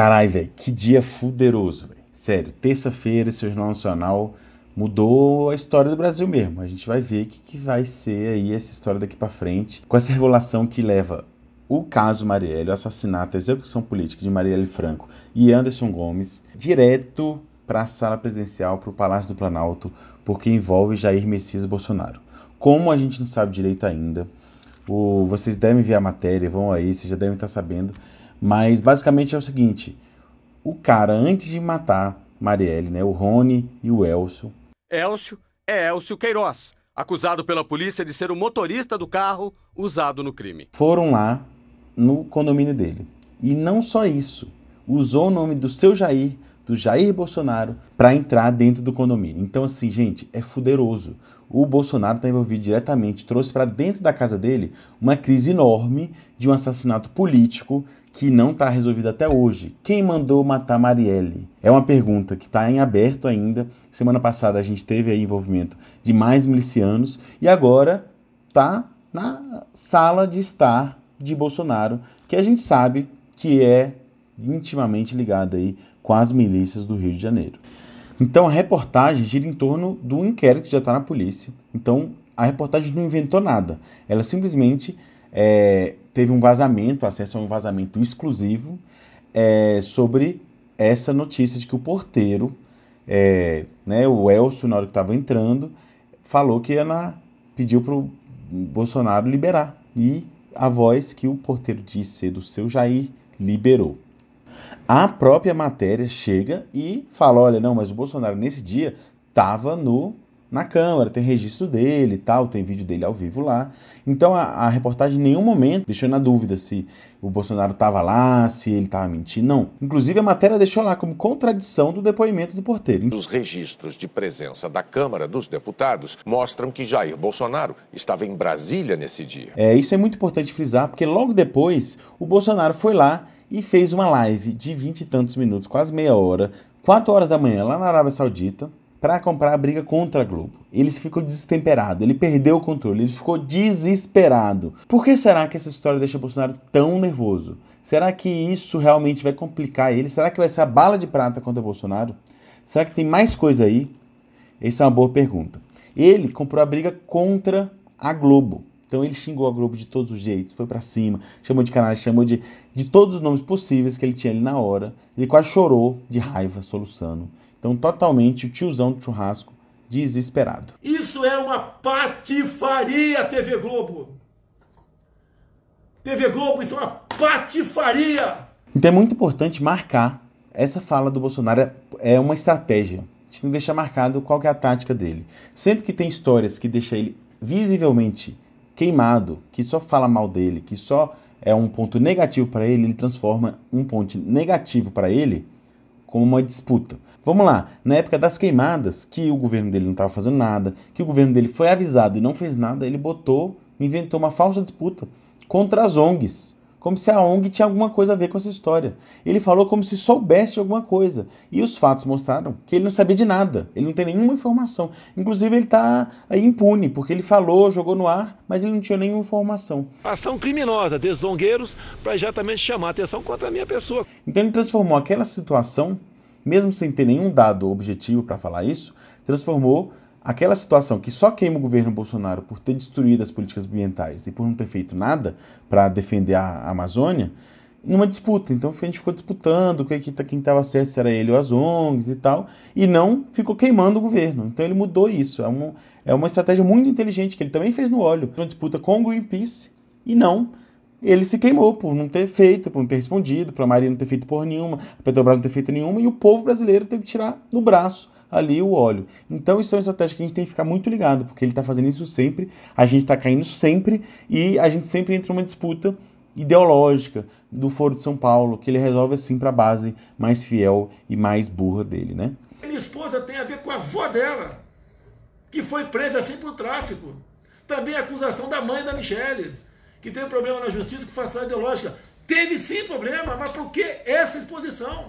Caralho, velho, que dia fuderoso, velho. Sério, terça-feira, seu Jornal Nacional mudou a história do Brasil mesmo. A gente vai ver o que, que vai ser aí essa história daqui para frente, com essa revelação que leva o caso Marielle, o assassinato, a execução política de Marielle Franco e Anderson Gomes, direto para a sala presidencial, para o Palácio do Planalto, porque envolve Jair Messias Bolsonaro. Como a gente não sabe direito ainda, o, vocês devem ver a matéria, vão aí, vocês já devem estar sabendo. Mas basicamente é o seguinte: o cara, antes de matar Marielle, né, o Rony e o Elcio. Elcio é Elcio Queiroz, acusado pela polícia de ser o motorista do carro usado no crime. Foram lá no condomínio dele. E não só isso, usou o nome do seu Jair do Jair Bolsonaro para entrar dentro do condomínio. Então, assim, gente, é fuderoso. O Bolsonaro está envolvido diretamente, trouxe para dentro da casa dele uma crise enorme de um assassinato político que não está resolvido até hoje. Quem mandou matar Marielle? É uma pergunta que está em aberto ainda. Semana passada a gente teve aí envolvimento de mais milicianos e agora tá na sala de estar de Bolsonaro, que a gente sabe que é intimamente ligado aí com as milícias do Rio de Janeiro. Então a reportagem gira em torno do inquérito que já está na polícia. Então a reportagem não inventou nada. Ela simplesmente é, teve um vazamento, acesso a um vazamento exclusivo é, sobre essa notícia de que o porteiro, é, né, o Elcio, na hora que estava entrando, falou que Ana pediu para o Bolsonaro liberar. E a voz que o porteiro disse ser do seu Jair liberou. A própria matéria chega e fala: olha, não, mas o Bolsonaro nesse dia estava no na Câmara, tem registro dele e tal, tem vídeo dele ao vivo lá. Então a, a reportagem em nenhum momento deixou na dúvida se o Bolsonaro estava lá, se ele estava mentindo, não. Inclusive a matéria deixou lá como contradição do depoimento do porteiro. Os registros de presença da Câmara dos Deputados mostram que Jair Bolsonaro estava em Brasília nesse dia. É, isso é muito importante frisar, porque logo depois o Bolsonaro foi lá e fez uma live de vinte e tantos minutos, quase meia hora, quatro horas da manhã, lá na Arábia Saudita, para comprar a briga contra a Globo. Ele ficou desesperado, ele perdeu o controle, ele ficou desesperado. Por que será que essa história deixa Bolsonaro tão nervoso? Será que isso realmente vai complicar ele? Será que vai ser a bala de prata contra Bolsonaro? Será que tem mais coisa aí? Essa é uma boa pergunta. Ele comprou a briga contra a Globo. Então ele xingou a Globo de todos os jeitos, foi para cima, chamou de canalha, chamou de, de todos os nomes possíveis que ele tinha ali na hora. Ele quase chorou de raiva, soluçando. Então, totalmente o tiozão do churrasco, desesperado. Isso é uma patifaria, TV Globo! TV Globo, isso é uma patifaria! Então é muito importante marcar essa fala do Bolsonaro, é uma estratégia. A gente tem que deixar marcado qual é a tática dele. Sempre que tem histórias que deixa ele visivelmente queimado, que só fala mal dele, que só é um ponto negativo para ele, ele transforma um ponto negativo para ele como uma disputa. Vamos lá, na época das queimadas, que o governo dele não estava fazendo nada, que o governo dele foi avisado e não fez nada, ele botou, inventou uma falsa disputa contra as ONGs como se a ONG tinha alguma coisa a ver com essa história. Ele falou como se soubesse alguma coisa. E os fatos mostraram que ele não sabia de nada, ele não tem nenhuma informação. Inclusive, ele está impune, porque ele falou, jogou no ar, mas ele não tinha nenhuma informação. Ação criminosa desses zongueiros para exatamente chamar a atenção contra a minha pessoa. Então, ele transformou aquela situação, mesmo sem ter nenhum dado objetivo para falar isso, transformou aquela situação que só queima o governo Bolsonaro por ter destruído as políticas ambientais e por não ter feito nada para defender a Amazônia, numa disputa. Então a gente ficou disputando tá, quem estava certo, se era ele ou as ONGs e tal, e não ficou queimando o governo. Então ele mudou isso. É uma, é uma estratégia muito inteligente que ele também fez no óleo. Uma disputa com o Greenpeace e não. Ele se queimou por não ter feito, por não ter respondido, para a Maria não ter feito por nenhuma, a Petrobras não ter feito nenhuma, e o povo brasileiro teve que tirar no braço ali o óleo. Então, isso é uma estratégia que a gente tem que ficar muito ligado, porque ele está fazendo isso sempre, a gente está caindo sempre e a gente sempre entra numa disputa ideológica do Foro de São Paulo, que ele resolve assim para a base mais fiel e mais burra dele, né? Minha esposa tem a ver com a avó dela, que foi presa assim por tráfico. Também a acusação da mãe da Michelle, que teve problema na justiça com facilidade ideológica. Teve sim problema, mas por que essa exposição?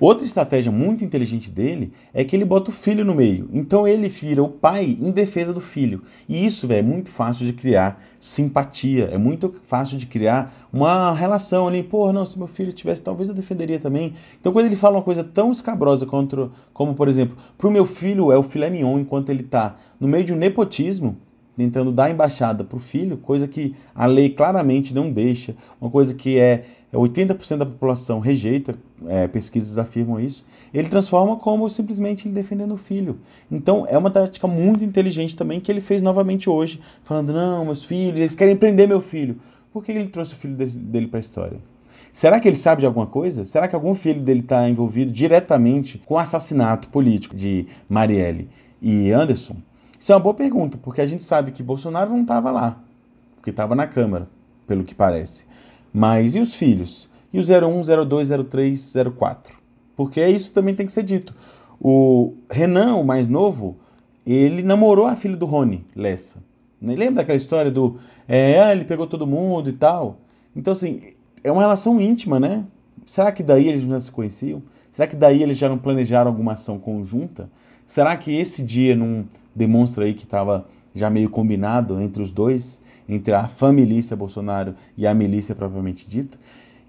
Outra estratégia muito inteligente dele é que ele bota o filho no meio. Então ele vira o pai em defesa do filho. E isso, velho, é muito fácil de criar simpatia, é muito fácil de criar uma relação ali. Pô, não, se meu filho tivesse, talvez eu defenderia também. Então quando ele fala uma coisa tão escabrosa contra, como, por exemplo, pro meu filho é o filé mignon enquanto ele tá no meio de um nepotismo, tentando dar embaixada para o filho, coisa que a lei claramente não deixa, uma coisa que é 80% é da população rejeita, é, pesquisas afirmam isso, ele transforma como simplesmente ele defendendo o filho. Então é uma tática muito inteligente também que ele fez novamente hoje, falando: não, meus filhos, eles querem prender meu filho. Por que ele trouxe o filho dele para a história? Será que ele sabe de alguma coisa? Será que algum filho dele está envolvido diretamente com o assassinato político de Marielle e Anderson? Isso é uma boa pergunta, porque a gente sabe que Bolsonaro não estava lá, porque estava na Câmara, pelo que parece. Mas e os filhos? E o 01, 02, 03, 04? Porque isso também tem que ser dito. O Renan, o mais novo, ele namorou a filha do Rony Lessa. Né? Lembra daquela história do. É, ele pegou todo mundo e tal? Então, assim, é uma relação íntima, né? Será que daí eles não se conheciam? Será que daí eles já não planejaram alguma ação conjunta? Será que esse dia não demonstra aí que estava já meio combinado entre os dois, entre a família Bolsonaro e a milícia propriamente dito?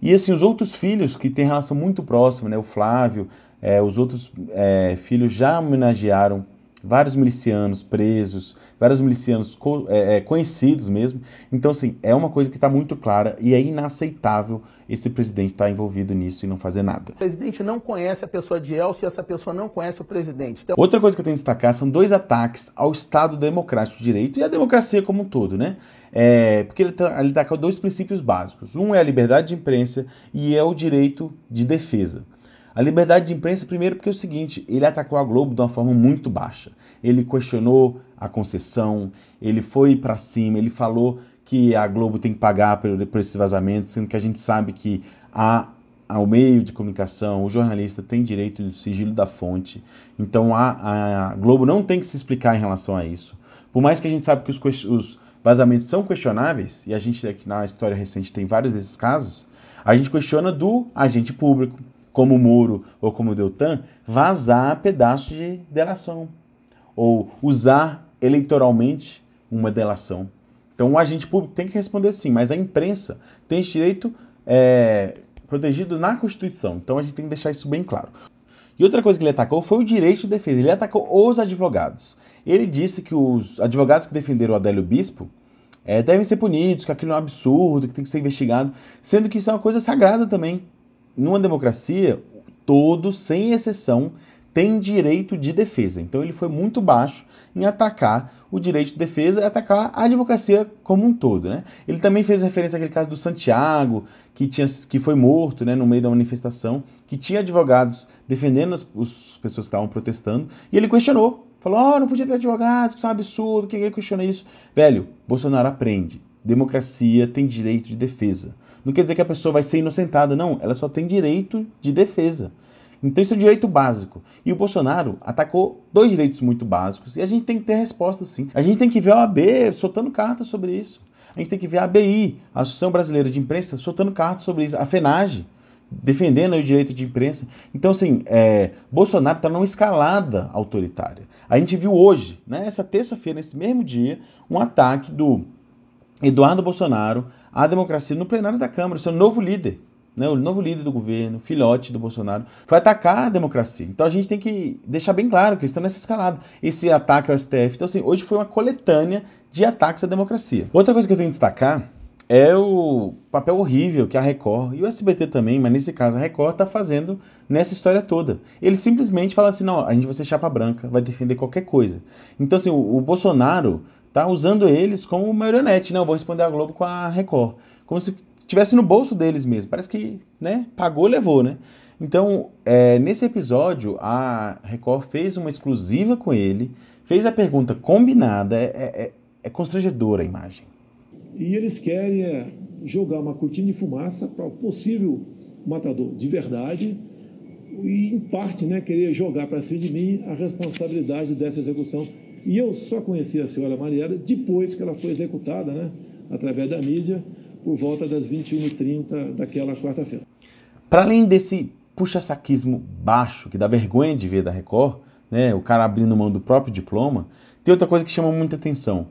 E assim, os outros filhos que têm relação muito próxima, né? O Flávio, é, os outros é, filhos já homenagearam vários milicianos presos, vários milicianos co é, é, conhecidos mesmo. Então, assim, é uma coisa que está muito clara e é inaceitável esse presidente estar tá envolvido nisso e não fazer nada. O presidente não conhece a pessoa de Elcio e essa pessoa não conhece o presidente. Então... Outra coisa que eu tenho que destacar são dois ataques ao Estado democrático de direito e à democracia como um todo, né? É, porque ele tá, ele tá com dois princípios básicos. Um é a liberdade de imprensa e é o direito de defesa. A liberdade de imprensa, primeiro, porque é o seguinte: ele atacou a Globo de uma forma muito baixa. Ele questionou a concessão, ele foi para cima, ele falou que a Globo tem que pagar por, por esses vazamentos, sendo que a gente sabe que há ao meio de comunicação, o jornalista tem direito do sigilo da fonte. Então a, a, Globo não tem que se explicar em relação a isso. Por mais que a gente sabe que os, os vazamentos são questionáveis, e a gente aqui na história recente tem vários desses casos, a gente questiona do agente público, como Moro ou como Deltan, vazar pedaços de delação ou usar eleitoralmente uma delação. Então o agente público tem que responder sim, mas a imprensa tem esse direito é, protegido na Constituição. Então a gente tem que deixar isso bem claro. E outra coisa que ele atacou foi o direito de defesa. Ele atacou os advogados. Ele disse que os advogados que defenderam o Adélio Bispo é, devem ser punidos, que aquilo é um absurdo, que tem que ser investigado, sendo que isso é uma coisa sagrada também numa democracia, todos, sem exceção, têm direito de defesa. Então ele foi muito baixo em atacar o direito de defesa e atacar a advocacia como um todo. Né? Ele também fez referência àquele caso do Santiago, que, tinha, que foi morto né, no meio da manifestação, que tinha advogados defendendo as, as pessoas que estavam protestando, e ele questionou. Falou, oh, não podia ter advogado, isso é um absurdo, que questiona isso. Velho, Bolsonaro aprende democracia tem direito de defesa. Não quer dizer que a pessoa vai ser inocentada, não. Ela só tem direito de defesa. Então isso é um direito básico. E o Bolsonaro atacou dois direitos muito básicos. E a gente tem que ter resposta, sim. A gente tem que ver a OAB soltando cartas sobre isso. A gente tem que ver a ABI, a Associação Brasileira de Imprensa, soltando cartas sobre isso. A FENAGE, defendendo o direito de imprensa. Então, assim, é, Bolsonaro está numa escalada autoritária. A gente viu hoje, né, essa terça-feira, nesse mesmo dia, um ataque do Eduardo Bolsonaro à democracia no plenário da Câmara, seu novo líder. Né, o novo líder do governo, filhote do Bolsonaro, foi atacar a democracia. Então a gente tem que deixar bem claro que eles estão nessa escalada. Esse ataque ao STF. Então, assim, hoje foi uma coletânea de ataques à democracia. Outra coisa que eu tenho que destacar é o papel horrível que a Record e o SBT também, mas nesse caso a Record está fazendo nessa história toda. Ele simplesmente fala assim, não, a gente vai ser chapa branca, vai defender qualquer coisa. Então assim, o, o Bolsonaro tá usando eles como marionete. Não, né? vou responder a Globo com a Record. Como se tivesse no bolso deles mesmo. Parece que, né, pagou, levou, né? Então, é, nesse episódio, a Record fez uma exclusiva com ele, fez a pergunta combinada, é, é, é, é constrangedora a imagem. E eles querem é, jogar uma cortina de fumaça para o possível matador de verdade e, em parte, né, querer jogar para cima de mim a responsabilidade dessa execução e eu só conheci a senhora Mariela depois que ela foi executada, né, através da mídia, por volta das 21h30 daquela quarta-feira. Para além desse puxa-saquismo baixo, que dá vergonha de ver da Record, né, o cara abrindo mão do próprio diploma, tem outra coisa que chama muita atenção.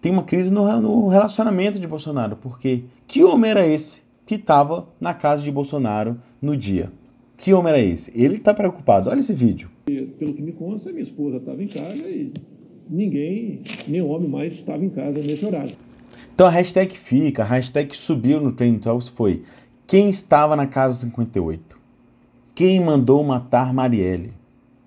Tem uma crise no, no relacionamento de Bolsonaro, porque que homem era esse que estava na casa de Bolsonaro no dia? Que homem era esse? Ele está preocupado. Olha esse vídeo. Pelo que me consta, minha esposa estava em casa e ninguém, nenhum homem mais estava em casa nesse horário. Então a hashtag fica, a hashtag subiu no Trending Talks foi quem estava na Casa 58? Quem mandou matar Marielle?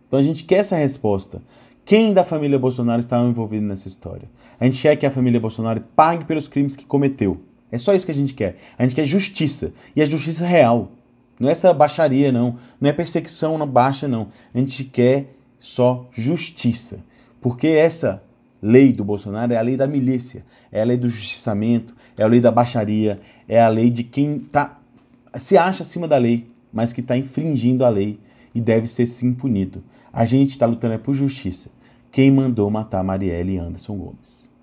Então a gente quer essa resposta. Quem da família Bolsonaro estava envolvido nessa história? A gente quer que a família Bolsonaro pague pelos crimes que cometeu. É só isso que a gente quer. A gente quer justiça. E a justiça é real. Não é essa baixaria, não. Não é perseguição na baixa, não. A gente quer só justiça. Porque essa lei do Bolsonaro é a lei da milícia, é a lei do justiçamento, é a lei da baixaria, é a lei de quem tá, se acha acima da lei, mas que está infringindo a lei e deve ser sim punido. A gente está lutando é por justiça. Quem mandou matar Marielle Anderson Gomes?